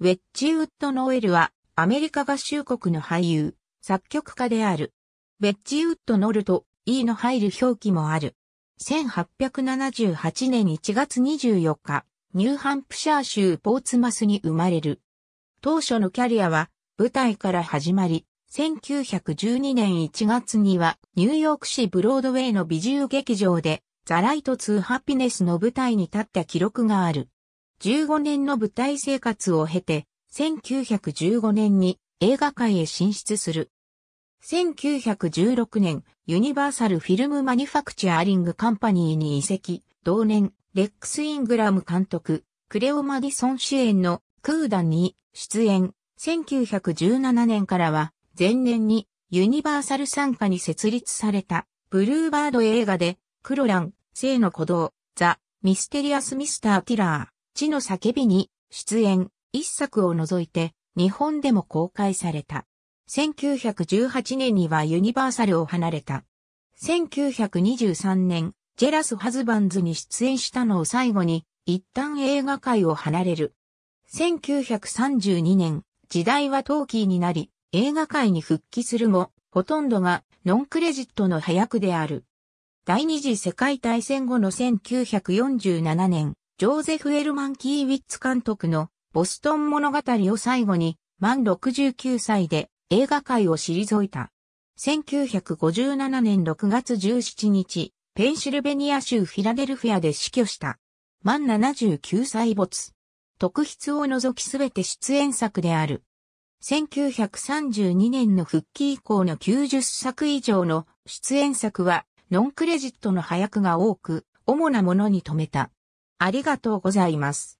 ウェッジウッド・ノエルは、アメリカ合衆国の俳優、作曲家である。ウェッジウッド・ノルと E の入る表記もある。1878年1月24日、ニューハンプシャー州ポーツマスに生まれる。当初のキャリアは、舞台から始まり、1912年1月には、ニューヨーク市ブロードウェイの美獣劇場で、ザ・ライト・ツー・ハピネスの舞台に立った記録がある。15年の舞台生活を経て、1915年に映画界へ進出する。1916年、ユニバーサル・フィルム・マニファクチャーリング・カンパニーに移籍、同年、レックス・イングラム監督、クレオ・マディソン主演のクーダンに出演、1917年からは、前年にユニバーサル参加に設立された、ブルーバード映画で、クロラン、生の鼓動、ザ・ミステリアス・ミスター・ティラー、地の叫びに出演、一作を除いて日本でも公開された。1918年にはユニバーサルを離れた。1923年、ジェラス・ハズバンズに出演したのを最後に、一旦映画界を離れる。1932年、時代はトーキーになり、映画界に復帰するも、ほとんどがノンクレジットの早くである。第二次世界大戦後の1947年、ジョーゼフ・エルマン・キーウィッツ監督のボストン物語を最後に満69歳で映画界を退いた。1957年6月17日、ペンシルベニア州フィラデルフィアで死去した。満79歳没。特筆を除きすべて出演作である。1932年の復帰以降の90作以上の出演作はノンクレジットの早くが多く、主なものに止めた。ありがとうございます。